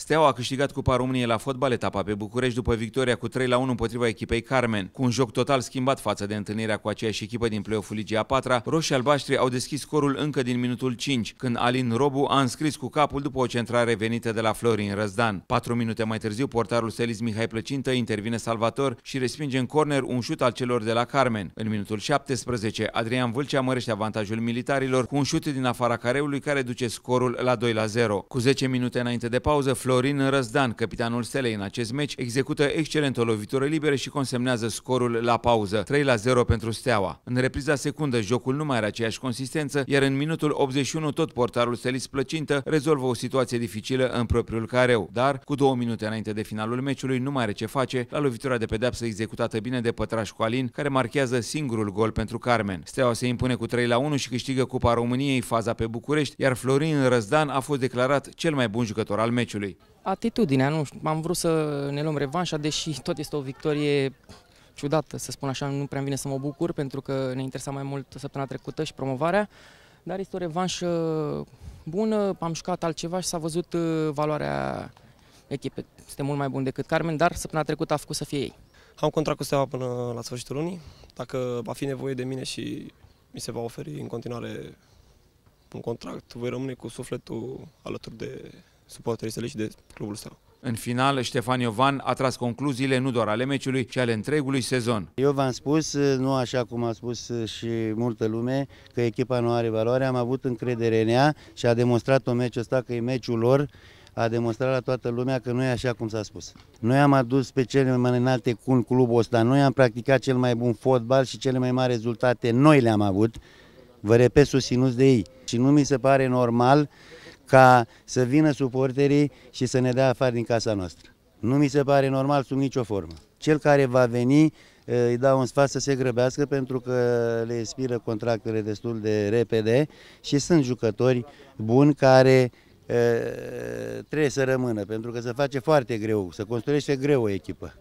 Steaua a câștigat Cupa României la fotbal etapa pe București după victoria cu 3 la 1 împotriva echipei Carmen. Cu un joc total schimbat față de întâlnirea cu aceeași echipă din play-off-ul Ligii a 4 roșii albaștri au deschis scorul încă din minutul 5, când Alin Robu a înscris cu capul după o centrare venită de la Florin Răzdan. Patru minute mai târziu, portarul Selis Mihai Plăcintă intervine salvator și respinge în corner un șut al celor de la Carmen. În minutul 17, Adrian Vâlcea mărește avantajul militarilor cu un șut din afara careului care duce scorul la 2 la 0. Cu 10 minute înainte de pauză, Florin Răzdan, capitanul Stelei în acest meci, execută excelent o lovitură liberă și consemnează scorul la pauză, 3 la 0 pentru Steaua. În repriza secundă, jocul nu mai are aceeași consistență, iar în minutul 81 tot portarul Stelis Plăcintă rezolvă o situație dificilă în propriul careu, dar cu două minute înainte de finalul meciului nu mai are ce face la lovitura de pedeapsă executată bine de Pătraș Coalin, care marchează singurul gol pentru Carmen. Steaua se impune cu 3 la 1 și câștigă Cupa României faza pe București, iar Florin Răzdan a fost declarat cel mai bun jucător al meciului. Atitudinea, nu știu, am vrut să ne luăm revanșa, deși tot este o victorie ciudată, să spun așa, nu prea vine să mă bucur, pentru că ne interesa mai mult săptămâna trecută și promovarea, dar este o revanșă bună, am jucat altceva și s-a văzut uh, valoarea echipei. Este mult mai bun decât Carmen, dar săptămâna trecută a făcut să fie ei. Am contract cu Steaua până la sfârșitul lunii. Dacă va fi nevoie de mine și mi se va oferi în continuare un contract, voi rămâne cu sufletul alături de suporterii și de clubul său. În final, Ștefan Iovan a tras concluziile nu doar ale meciului, ci ale întregului sezon. Eu v-am spus, nu așa cum a spus și multă lume, că echipa nu are valoare. Am avut încredere în ea și a demonstrat-o meciul ăsta că e meciul lor a demonstrat la toată lumea că nu e așa cum s-a spus. Noi am adus pe cele mai înalte cu clubul ăsta, noi am practicat cel mai bun fotbal și cele mai mari rezultate noi le-am avut, vă repet, susținut de ei. Și nu mi se pare normal ca să vină suporterii și să ne dea afară din casa noastră. Nu mi se pare normal sub nicio formă. Cel care va veni eh, îi dau un sfat să se grăbească pentru că le expiră contractele destul de repede și sunt jucători buni care eh, trebuie să rămână, pentru că se face foarte greu, să construiește greu o echipă.